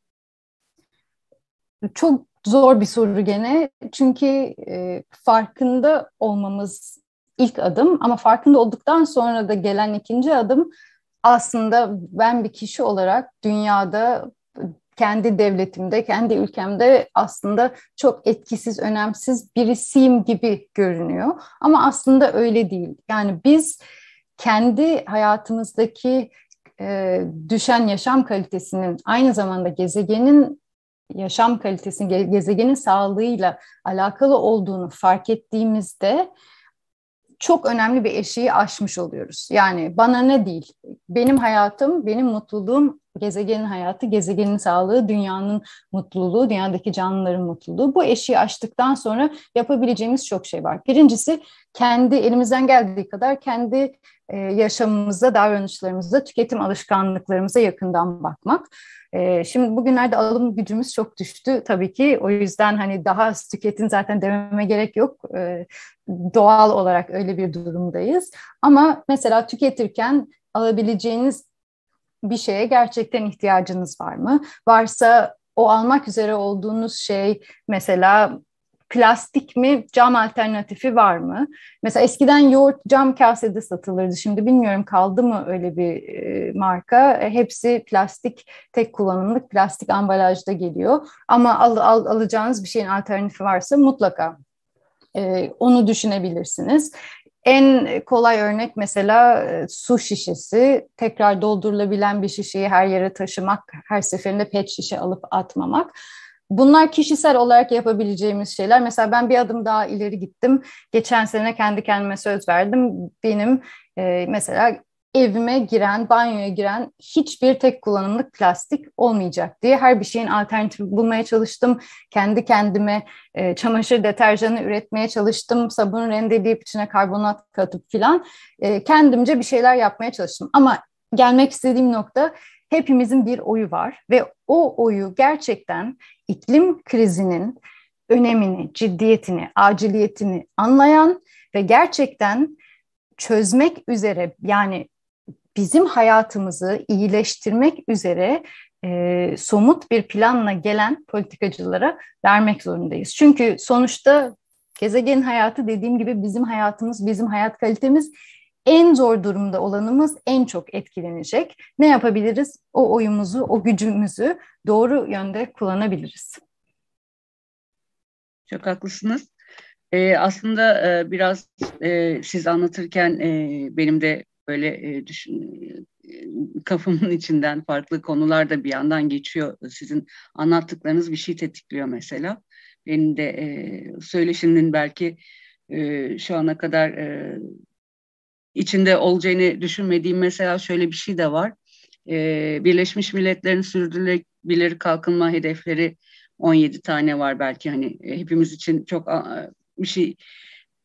Çok zor bir soru gene çünkü e, farkında olmamız ilk adım ama farkında olduktan sonra da gelen ikinci adım aslında ben bir kişi olarak dünyada kendi devletimde, kendi ülkemde aslında çok etkisiz, önemsiz birisiyim gibi görünüyor. Ama aslında öyle değil. Yani biz kendi hayatımızdaki e, düşen yaşam kalitesinin aynı zamanda gezegenin yaşam kalitesinin, gezegenin sağlığıyla alakalı olduğunu fark ettiğimizde çok önemli bir eşiği aşmış oluyoruz. Yani bana ne değil, benim hayatım, benim mutluluğum, gezegenin hayatı, gezegenin sağlığı, dünyanın mutluluğu, dünyadaki canlıların mutluluğu. Bu eşiği aştıktan sonra yapabileceğimiz çok şey var. Birincisi kendi elimizden geldiği kadar kendi e, yaşamımıza, davranışlarımıza, tüketim alışkanlıklarımıza yakından bakmak. Ee, şimdi bugünlerde alım gücümüz çok düştü tabii ki. O yüzden hani daha az tüketin zaten dememe gerek yok. Ee, doğal olarak öyle bir durumdayız. Ama mesela tüketirken alabileceğiniz bir şeye gerçekten ihtiyacınız var mı? Varsa o almak üzere olduğunuz şey mesela plastik mi, cam alternatifi var mı? Mesela eskiden yoğurt cam kasede satılırdı. Şimdi bilmiyorum kaldı mı öyle bir e, marka. E, hepsi plastik, tek kullanımlık plastik ambalajda geliyor. Ama al, al, alacağınız bir şeyin alternatifi varsa mutlaka e, onu düşünebilirsiniz. En kolay örnek mesela e, su şişesi. Tekrar doldurulabilen bir şişeyi her yere taşımak, her seferinde pet şişe alıp atmamak. Bunlar kişisel olarak yapabileceğimiz şeyler. Mesela ben bir adım daha ileri gittim. Geçen sene kendi kendime söz verdim. Benim e, mesela evime giren, banyoya giren hiçbir tek kullanımlık plastik olmayacak diye her bir şeyin alternatifi bulmaya çalıştım. Kendi kendime e, çamaşır deterjanı üretmeye çalıştım. Sabun rendeleyip içine karbonat katıp filan e, kendimce bir şeyler yapmaya çalıştım. Ama gelmek istediğim nokta hepimizin bir oyu var ve o oyu gerçekten iklim krizinin önemini, ciddiyetini, aciliyetini anlayan ve gerçekten çözmek üzere yani bizim hayatımızı iyileştirmek üzere e, somut bir planla gelen politikacılara vermek zorundayız. Çünkü sonuçta gezegenin hayatı dediğim gibi bizim hayatımız, bizim hayat kalitemiz en zor durumda olanımız en çok etkilenecek. Ne yapabiliriz? O oyumuzu, o gücümüzü doğru yönde kullanabiliriz. Çok haklısınız. Ee, aslında e, biraz e, siz anlatırken e, benim de böyle e, düşün, e, kafamın içinden farklı konular da bir yandan geçiyor. Sizin anlattıklarınız bir şey tetikliyor mesela. Benim de e, söyleşinin belki e, şu ana kadar e, içinde olacağını düşünmediğim mesela şöyle bir şey de var. Ee, Birleşmiş Milletler'in sürdürülebilir kalkınma hedefleri 17 tane var belki hani e, hepimiz için çok bir şey.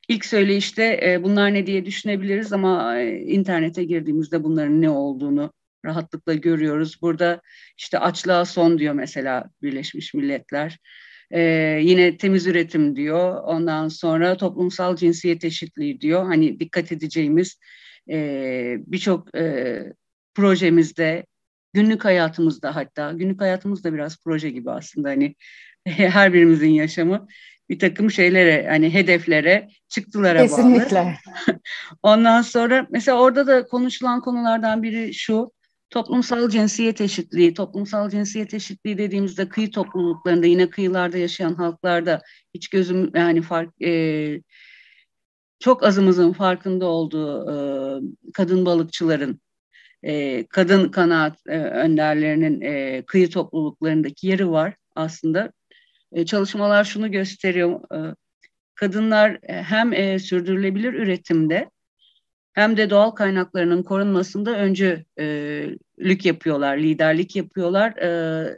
İlk söyleyişte e, bunlar ne diye düşünebiliriz ama e, internete girdiğimizde bunların ne olduğunu rahatlıkla görüyoruz. Burada işte açlığa son diyor mesela Birleşmiş Milletler. E, yine temiz üretim diyor. Ondan sonra toplumsal cinsiyet eşitliği diyor. Hani dikkat edeceğimiz e, birçok e, projemizde günlük hayatımızda hatta günlük hayatımızda biraz proje gibi aslında hani her birimizin yaşamı bir takım şeylere hani hedeflere bağlı. Kesinlikle. Ondan sonra mesela orada da konuşulan konulardan biri şu Toplumsal cinsiyet eşitliği, toplumsal cinsiyet eşitliği dediğimizde kıyı topluluklarında yine kıyılarda yaşayan halklarda hiç gözüm yani fark e, çok azımızın farkında olduğu e, kadın balıkçıların e, kadın kanaat e, önderlerinin e, kıyı topluluklarındaki yeri var aslında. E, çalışmalar şunu gösteriyor. E, kadınlar hem e, sürdürülebilir üretimde hem de doğal kaynaklarının korunmasında öncülük e, yapıyorlar, liderlik yapıyorlar. E,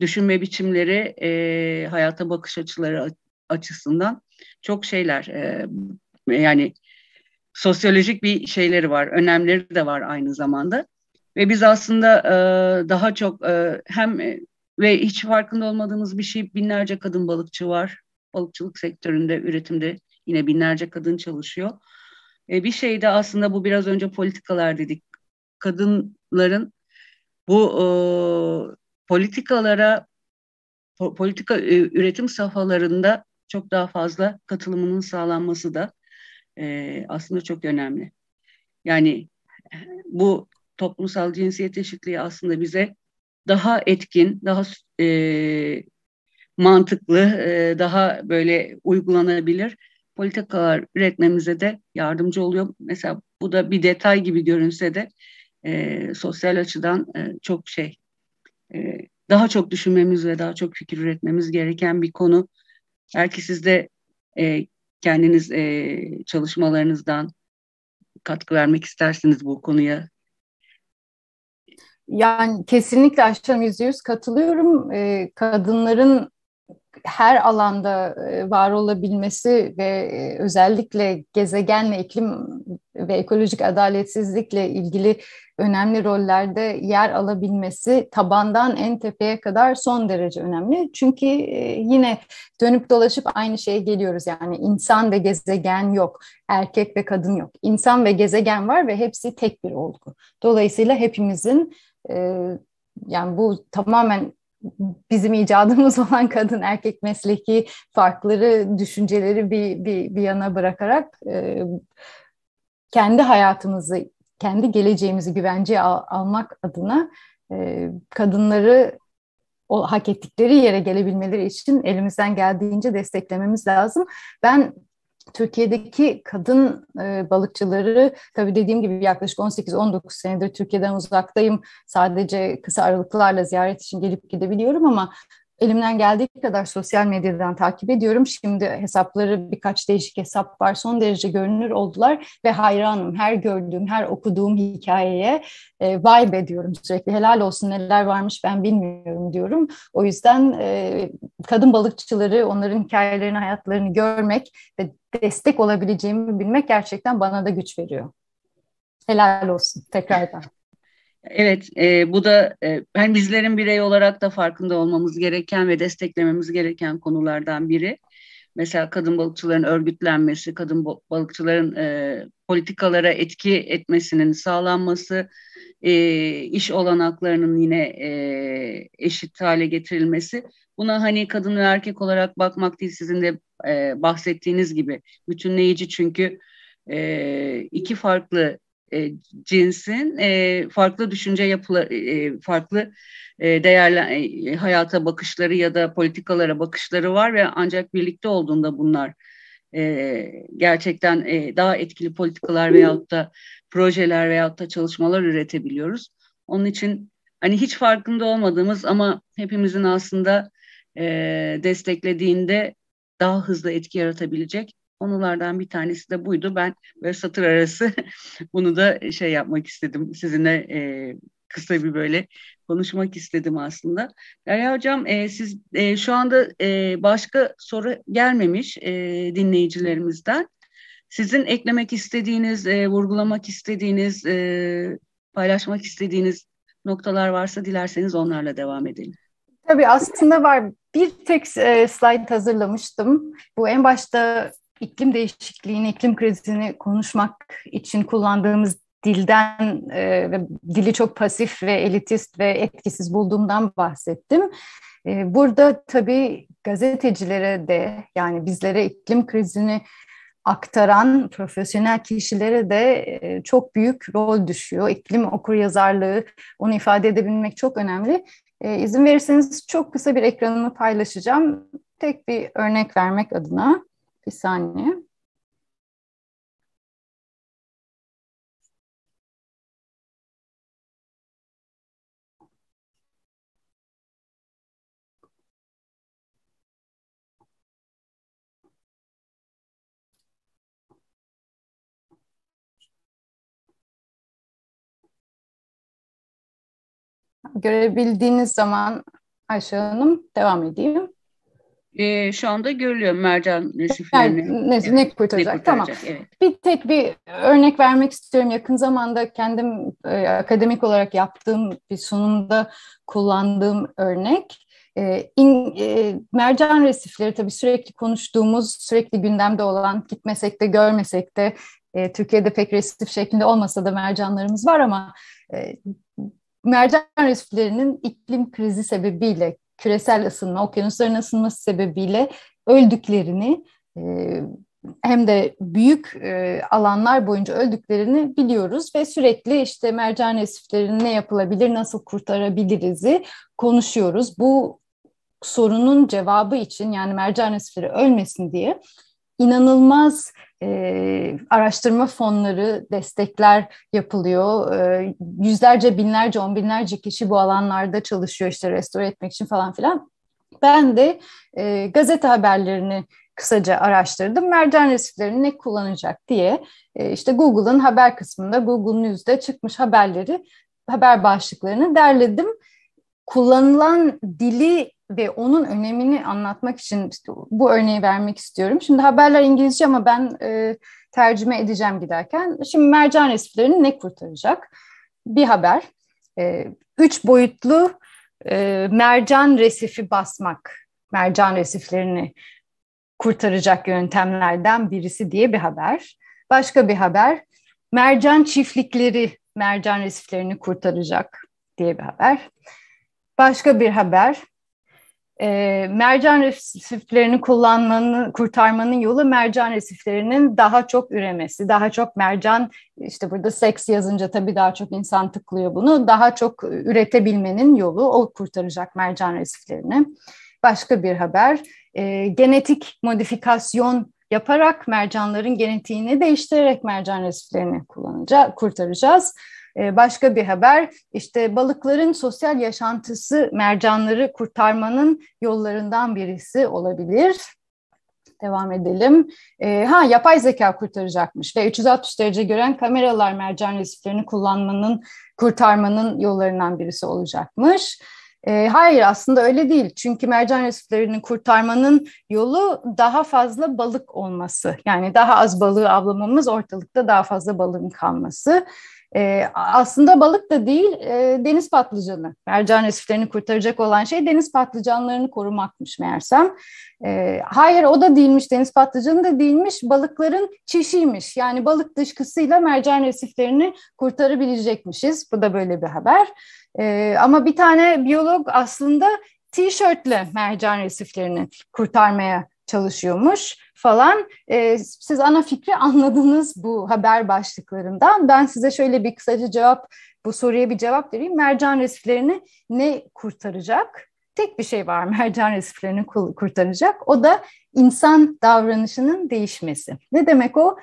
düşünme biçimleri, e, hayata bakış açıları açısından çok şeyler yani sosyolojik bir şeyleri var, önemleri de var aynı zamanda. Ve biz aslında daha çok hem ve hiç farkında olmadığımız bir şey binlerce kadın balıkçı var. Balıkçılık sektöründe, üretimde yine binlerce kadın çalışıyor e, bir şey de aslında bu biraz önce politikalar dedik. Kadınların bu e, politikalara politika e, üretim safhalarında çok daha fazla katılımının sağlanması da e, aslında çok önemli. Yani bu toplumsal cinsiyet eşitliği aslında bize daha etkin, daha e, mantıklı, e, daha böyle uygulanabilir politikalar üretmemize de yardımcı oluyor. Mesela bu da bir detay gibi görünse de e, sosyal açıdan e, çok şey e, daha çok düşünmemiz ve daha çok fikir üretmemiz gereken bir konu. Belki siz de e, kendiniz e, çalışmalarınızdan katkı vermek istersiniz bu konuya. Yani kesinlikle aşkım yüzde yüz katılıyorum. E, kadınların her alanda e, var olabilmesi ve e, özellikle gezegenle iklim ve ekolojik adaletsizlikle ilgili önemli rollerde yer alabilmesi tabandan en tepeye kadar son derece önemli. Çünkü e, yine dönüp dolaşıp aynı şeye geliyoruz. Yani insan ve gezegen yok, erkek ve kadın yok. İnsan ve gezegen var ve hepsi tek bir olgu. Dolayısıyla hepimizin yani bu tamamen bizim icadımız olan kadın erkek mesleki farkları, düşünceleri bir, bir, bir yana bırakarak e, kendi hayatımızı, kendi geleceğimizi güvenceye al, almak adına e, kadınları o hak ettikleri yere gelebilmeleri için elimizden geldiğince desteklememiz lazım. Ben Türkiye'deki kadın e, balıkçıları tabii dediğim gibi yaklaşık 18-19 senedir Türkiye'den uzaktayım. Sadece kısa aralıklarla ziyaret için gelip gidebiliyorum ama elimden geldiği kadar sosyal medyadan takip ediyorum. Şimdi hesapları birkaç değişik hesap var. Son derece görünür oldular ve hayranım. Her gördüğüm, her okuduğum hikayeye e, vay be diyorum sürekli. Helal olsun neler varmış ben bilmiyorum diyorum. O yüzden e, kadın balıkçıları, onların hikayelerini, hayatlarını görmek ve destek olabileceğimi bilmek gerçekten bana da güç veriyor. Helal olsun tekrardan. Evet, e, bu da e, yani bizlerin birey olarak da farkında olmamız gereken ve desteklememiz gereken konulardan biri. Mesela kadın balıkçıların örgütlenmesi, kadın balıkçıların e, politikalara etki etmesinin sağlanması, e, iş olanaklarının yine e, eşit hale getirilmesi. Buna hani kadın ve erkek olarak bakmak değil, sizin de e, bahsettiğiniz gibi bütünleyici çünkü e, iki farklı e, cinsin e, farklı düşünce yapıları, e, e, farklı e, değerler, e, hayata bakışları ya da politikalara bakışları var ve ancak birlikte olduğunda bunlar e, gerçekten e, daha etkili politikalar veyahut da projeler veyahut da çalışmalar üretebiliyoruz. Onun için hani hiç farkında olmadığımız ama hepimizin aslında e, desteklediğinde daha hızlı etki yaratabilecek Onlardan bir tanesi de buydu. Ben ve satır arası bunu da şey yapmak istedim. Sizinle e, kısa bir böyle konuşmak istedim aslında. Derya Hocam e, siz e, şu anda e, başka soru gelmemiş e, dinleyicilerimizden. Sizin eklemek istediğiniz, e, vurgulamak istediğiniz, e, paylaşmak istediğiniz noktalar varsa dilerseniz onlarla devam edelim. Tabii aslında var. Bir tek e, slide hazırlamıştım. Bu en başta iklim değişikliğini, iklim krizini konuşmak için kullandığımız dilden e, ve dili çok pasif ve elitist ve etkisiz bulduğumdan bahsettim. E, burada tabii gazetecilere de yani bizlere iklim krizini aktaran profesyonel kişilere de e, çok büyük rol düşüyor. İklim okuryazarlığı onu ifade edebilmek çok önemli. İzin verirseniz çok kısa bir ekranımı paylaşacağım. Tek bir örnek vermek adına. Bir saniye. Görebildiğiniz zaman Ayşe Hanım devam edeyim e, şu anda görülüyor mercan resiflerini. ne, evet. ne kurtaracak tamam. Evet. Bir tek bir örnek vermek istiyorum. Yakın zamanda kendim e, akademik olarak yaptığım bir sunumda kullandığım örnek. E, in, e, mercan resifleri tabii sürekli konuştuğumuz, sürekli gündemde olan, gitmesek de görmesek de e, Türkiye'de pek resif şeklinde olmasa da mercanlarımız var ama e, mercan resiflerinin iklim krizi sebebiyle küresel ısınma, okyanusların ısınması sebebiyle öldüklerini e, hem de büyük e, alanlar boyunca öldüklerini biliyoruz ve sürekli işte mercan resiflerini ne yapılabilir, nasıl kurtarabiliriz'i konuşuyoruz. Bu sorunun cevabı için yani mercan resifleri ölmesin diye inanılmaz e, araştırma fonları, destekler yapılıyor. E, yüzlerce, binlerce, on binlerce kişi bu alanlarda çalışıyor işte restore etmek için falan filan. Ben de e, gazete haberlerini kısaca araştırdım. Mercan resiflerini ne kullanacak diye e, işte Google'ın haber kısmında Google News'de çıkmış haberleri, haber başlıklarını derledim kullanılan dili ve onun önemini anlatmak için işte bu örneği vermek istiyorum. Şimdi haberler İngilizce ama ben e, tercüme edeceğim giderken. Şimdi mercan resiflerini ne kurtaracak? Bir haber. E, üç boyutlu e, mercan resifi basmak. Mercan resiflerini kurtaracak yöntemlerden birisi diye bir haber. Başka bir haber. Mercan çiftlikleri mercan resiflerini kurtaracak diye bir haber. Başka bir haber. E, mercan resiflerini kullanmanın, kurtarmanın yolu mercan resiflerinin daha çok üremesi, daha çok mercan, işte burada seks yazınca tabii daha çok insan tıklıyor bunu, daha çok üretebilmenin yolu o kurtaracak mercan resiflerini. Başka bir haber, e, genetik modifikasyon yaparak mercanların genetiğini değiştirerek mercan resiflerini kullanacağız, kurtaracağız. Ee, başka bir haber işte balıkların sosyal yaşantısı mercanları kurtarmanın yollarından birisi olabilir. Devam edelim. Ee, ha yapay zeka kurtaracakmış ve 360 derece gören kameralar mercan resiflerini kullanmanın kurtarmanın yollarından birisi olacakmış. Ee, hayır aslında öyle değil. Çünkü mercan resiflerini kurtarmanın yolu daha fazla balık olması. Yani daha az balığı avlamamız ortalıkta daha fazla balığın kalması. E, aslında balık da değil e, deniz patlıcanı. Mercan resiflerini kurtaracak olan şey deniz patlıcanlarını korumakmış meğersem. E, hayır o da değilmiş deniz patlıcanı da değilmiş balıkların çişiymiş. Yani balık dışkısıyla mercan resiflerini kurtarabilecekmişiz. Bu da böyle bir haber. E, ama bir tane biyolog aslında tişörtle mercan resiflerini kurtarmaya çalışıyormuş falan. E, siz ana fikri anladınız bu haber başlıklarından. Ben size şöyle bir kısaca cevap, bu soruya bir cevap vereyim. Mercan resiflerini ne kurtaracak? Tek bir şey var mercan resiflerini kurtaracak. O da insan davranışının değişmesi. Ne demek o?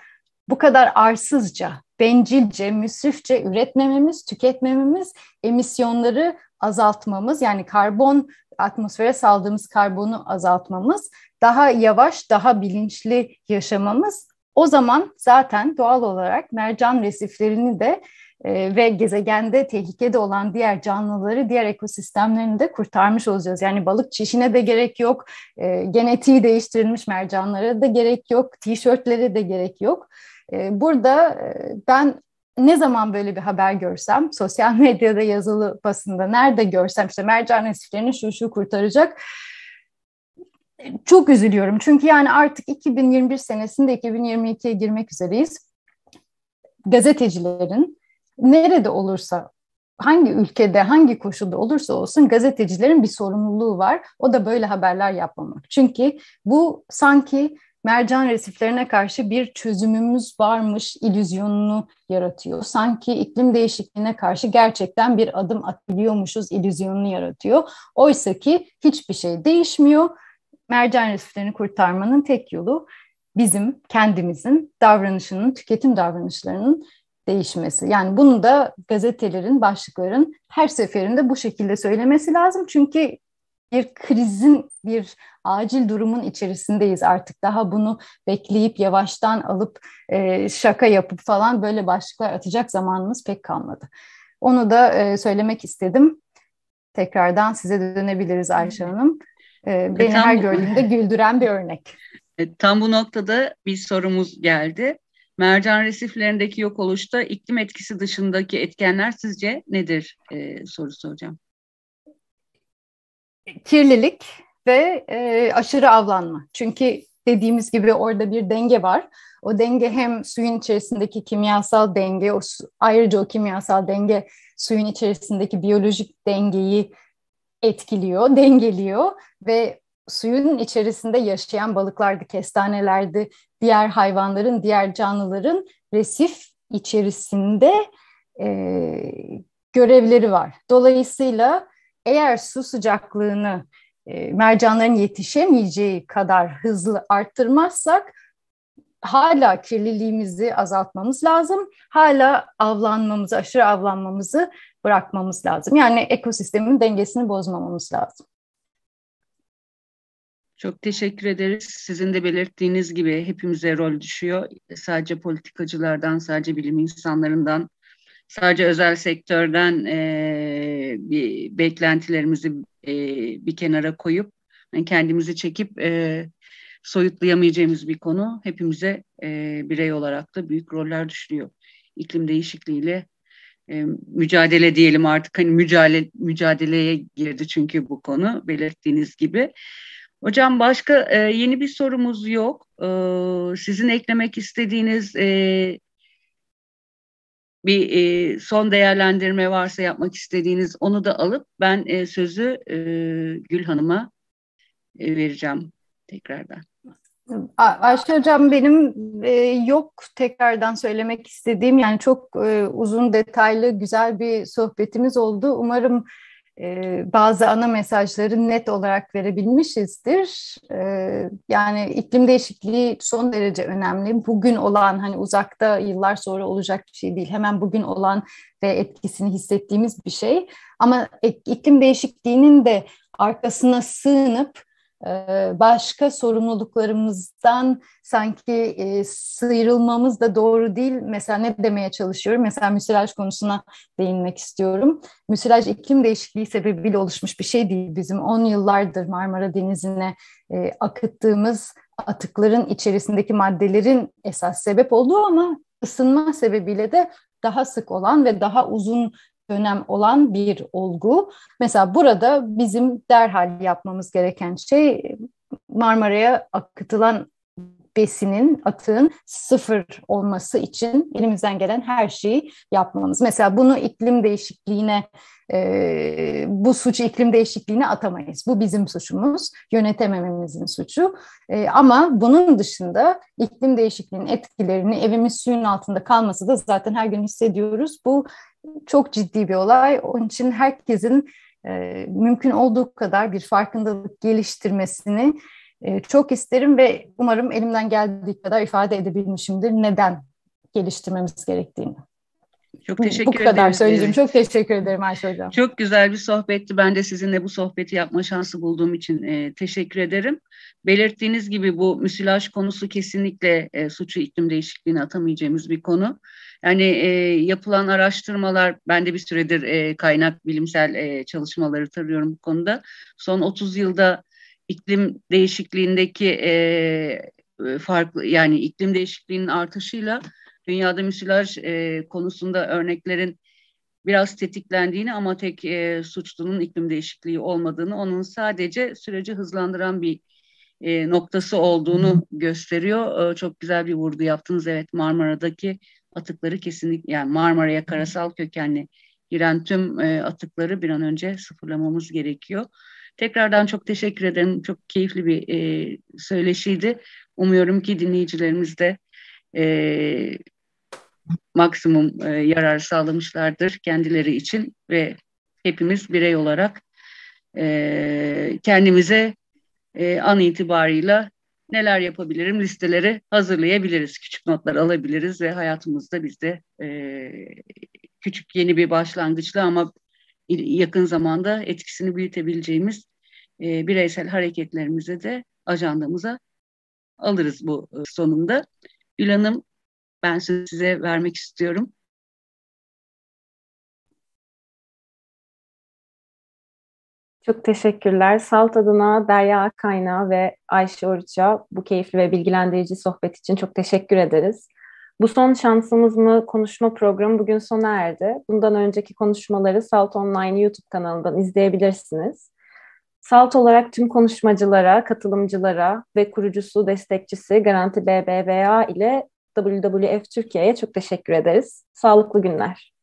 Bu kadar arsızca, bencilce, müsrifçe üretmememiz, tüketmememiz, emisyonları azaltmamız yani karbon atmosfere saldığımız karbonu azaltmamız, daha yavaş, daha bilinçli yaşamamız o zaman zaten doğal olarak mercan resiflerini de e, ve gezegende tehlikede olan diğer canlıları, diğer ekosistemlerini de kurtarmış olacağız. Yani balık çişine de gerek yok, e, genetiği değiştirilmiş mercanlara da gerek yok, tişörtlere de gerek yok. E, burada e, ben ne zaman böyle bir haber görsem, sosyal medyada yazılı basında nerede görsem işte mercan resiflerini şu şu kurtaracak çok üzülüyorum. Çünkü yani artık 2021 senesinde 2022'ye girmek üzereyiz. Gazetecilerin nerede olursa hangi ülkede, hangi koşulda olursa olsun gazetecilerin bir sorumluluğu var. O da böyle haberler yapmamak. Çünkü bu sanki mercan resiflerine karşı bir çözümümüz varmış ilüzyonunu yaratıyor. Sanki iklim değişikliğine karşı gerçekten bir adım atılıyormuşuz ilüzyonunu yaratıyor. Oysa ki hiçbir şey değişmiyor. Mercan resiflerini kurtarmanın tek yolu bizim kendimizin davranışının, tüketim davranışlarının değişmesi. Yani bunu da gazetelerin, başlıkların her seferinde bu şekilde söylemesi lazım. Çünkü bir krizin, bir acil durumun içerisindeyiz artık. Daha bunu bekleyip yavaştan alıp e, şaka yapıp falan böyle başlıklar atacak zamanımız pek kalmadı. Onu da e, söylemek istedim. Tekrardan size dönebiliriz Ayşe Hanım. E, e, beni tam, her gördüğümde güldüren bir örnek. E, tam bu noktada bir sorumuz geldi. Mercan resiflerindeki yok oluşta iklim etkisi dışındaki etkenler sizce nedir e, sorusu hocam kirlilik ve e, aşırı avlanma. Çünkü dediğimiz gibi orada bir denge var. O denge hem suyun içerisindeki kimyasal denge, o, ayrıca o kimyasal denge suyun içerisindeki biyolojik dengeyi etkiliyor, dengeliyor ve suyun içerisinde yaşayan balıklardı, kestanelerdi, diğer hayvanların, diğer canlıların resif içerisinde e, görevleri var. Dolayısıyla eğer su sıcaklığını e, mercanların yetişemeyeceği kadar hızlı arttırmazsak hala kirliliğimizi azaltmamız lazım. Hala avlanmamızı, aşırı avlanmamızı bırakmamız lazım. Yani ekosistemin dengesini bozmamamız lazım. Çok teşekkür ederiz. Sizin de belirttiğiniz gibi hepimize rol düşüyor. Sadece politikacılardan, sadece bilim insanlarından sadece özel sektörden e, bir beklentilerimizi e, bir kenara koyup yani kendimizi çekip e, soyutlayamayacağımız bir konu hepimize e, birey olarak da büyük roller düşüyor. İklim değişikliğiyle e, mücadele diyelim artık hani mücadele mücadeleye girdi çünkü bu konu belirttiğiniz gibi. Hocam başka e, yeni bir sorumuz yok. E, sizin eklemek istediğiniz e, bir e, son değerlendirme varsa yapmak istediğiniz onu da alıp ben e, sözü e, Gül Hanım'a e, vereceğim tekrardan. Ayşe Hocam benim e, yok tekrardan söylemek istediğim yani çok e, uzun detaylı güzel bir sohbetimiz oldu. Umarım ee, bazı ana mesajları net olarak verebilmişizdir. Ee, yani iklim değişikliği son derece önemli. Bugün olan hani uzakta yıllar sonra olacak bir şey değil. Hemen bugün olan ve etkisini hissettiğimiz bir şey. Ama iklim değişikliğinin de arkasına sığınıp ee, başka sorumluluklarımızdan sanki e, sıyrılmamız da doğru değil. Mesela ne demeye çalışıyorum? Mesela müsilaj konusuna değinmek istiyorum. Müsilaj iklim değişikliği sebebiyle oluşmuş bir şey değil. Bizim 10 yıllardır Marmara Denizi'ne e, akıttığımız atıkların içerisindeki maddelerin esas sebep olduğu ama ısınma sebebiyle de daha sık olan ve daha uzun önem olan bir olgu. Mesela burada bizim derhal yapmamız gereken şey Marmara'ya akıtılan besinin, atığın sıfır olması için elimizden gelen her şeyi yapmamız. Mesela bunu iklim değişikliğine, e, bu suçu iklim değişikliğine atamayız. Bu bizim suçumuz, yönetemememizin suçu. E, ama bunun dışında iklim değişikliğinin etkilerini evimiz suyun altında kalması da zaten her gün hissediyoruz. Bu çok ciddi bir olay. Onun için herkesin e, mümkün olduğu kadar bir farkındalık geliştirmesini e, çok isterim ve umarım elimden geldiği kadar ifade edebilmişimdir neden geliştirmemiz gerektiğini. Çok teşekkür ederim. Bu kadar söyleyeceğim. Çok teşekkür ederim Ayşe Hocam. Çok güzel bir sohbetti. Ben de sizinle bu sohbeti yapma şansı bulduğum için e, teşekkür ederim. Belirttiğiniz gibi bu müsilaj konusu kesinlikle e, suçu iklim değişikliğine atamayacağımız bir konu. Yani e, yapılan araştırmalar, ben de bir süredir e, kaynak bilimsel e, çalışmaları tarıyorum bu konuda. Son 30 yılda iklim değişikliğindeki e, e, farklı yani iklim değişikliğinin artışıyla dünyada müsilaj e, konusunda örneklerin biraz tetiklendiğini ama tek e, suçlunun iklim değişikliği olmadığını, onun sadece süreci hızlandıran bir e, noktası olduğunu gösteriyor. E, çok güzel bir vurgu yaptınız. Evet Marmara'daki atıkları kesinlikle yani Marmara'ya karasal kökenli giren tüm e, atıkları bir an önce sıfırlamamız gerekiyor. Tekrardan çok teşekkür ederim. Çok keyifli bir e, söyleşiydi. Umuyorum ki dinleyicilerimiz de e, maksimum e, yarar sağlamışlardır kendileri için ve hepimiz birey olarak e, kendimize e, an itibarıyla neler yapabilirim listeleri hazırlayabiliriz. Küçük notlar alabiliriz ve hayatımızda bizde e, küçük yeni bir başlangıçla ama yakın zamanda etkisini büyütebileceğimiz e, bireysel hareketlerimize de ajandamıza alırız bu e, sonunda. Gül Hanım ben size vermek istiyorum. Çok teşekkürler. Salt adına Derya Akkayna ve Ayşe Oruç'a bu keyifli ve bilgilendirici sohbet için çok teşekkür ederiz. Bu son şansımız mı konuşma programı bugün sona erdi. Bundan önceki konuşmaları Salt Online YouTube kanalından izleyebilirsiniz. Salt olarak tüm konuşmacılara, katılımcılara ve kurucusu, destekçisi Garanti BBVA ile WWF Türkiye'ye çok teşekkür ederiz. Sağlıklı günler.